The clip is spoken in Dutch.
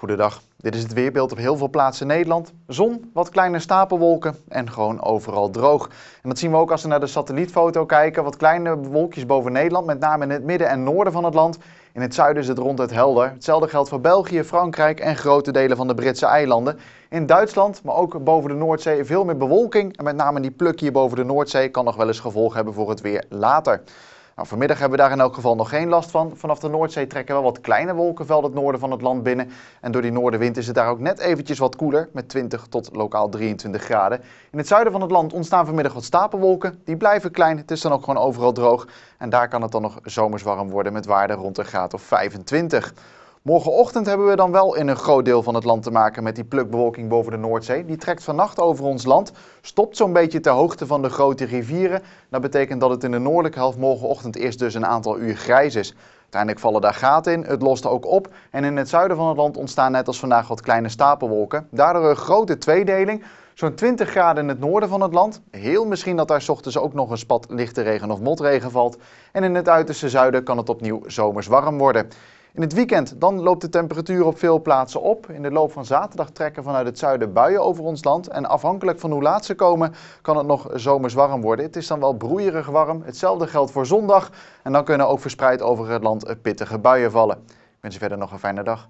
Goedendag, dit is het weerbeeld op heel veel plaatsen in Nederland. Zon, wat kleine stapelwolken en gewoon overal droog. En dat zien we ook als we naar de satellietfoto kijken. Wat kleine wolkjes boven Nederland, met name in het midden en noorden van het land. In het zuiden is het ronduit helder. Hetzelfde geldt voor België, Frankrijk en grote delen van de Britse eilanden. In Duitsland, maar ook boven de Noordzee, veel meer bewolking. En met name die pluk hier boven de Noordzee kan nog wel eens gevolgen hebben voor het weer later. Nou, vanmiddag hebben we daar in elk geval nog geen last van. Vanaf de Noordzee trekken wel wat kleine wolkenvelden het noorden van het land binnen. En door die noordenwind is het daar ook net eventjes wat koeler, met 20 tot lokaal 23 graden. In het zuiden van het land ontstaan vanmiddag wat stapelwolken. Die blijven klein, het is dan ook gewoon overal droog. En daar kan het dan nog zomers warm worden met waarden rond een graad of 25. Morgenochtend hebben we dan wel in een groot deel van het land te maken met die plukbewolking boven de Noordzee. Die trekt vannacht over ons land, stopt zo'n beetje ter hoogte van de grote rivieren. Dat betekent dat het in de noordelijke helft morgenochtend eerst dus een aantal uur grijs is. Uiteindelijk vallen daar gaten in, het lost ook op en in het zuiden van het land ontstaan net als vandaag wat kleine stapelwolken. Daardoor een grote tweedeling, zo'n 20 graden in het noorden van het land. Heel misschien dat daar ochtends ook nog een spat lichte regen of motregen valt. En in het uiterste zuiden kan het opnieuw zomers warm worden. In het weekend dan loopt de temperatuur op veel plaatsen op. In de loop van zaterdag trekken vanuit het zuiden buien over ons land. En afhankelijk van hoe laat ze komen, kan het nog zomers warm worden. Het is dan wel broeierig warm. Hetzelfde geldt voor zondag. En dan kunnen ook verspreid over het land pittige buien vallen. Ik wens je verder nog een fijne dag.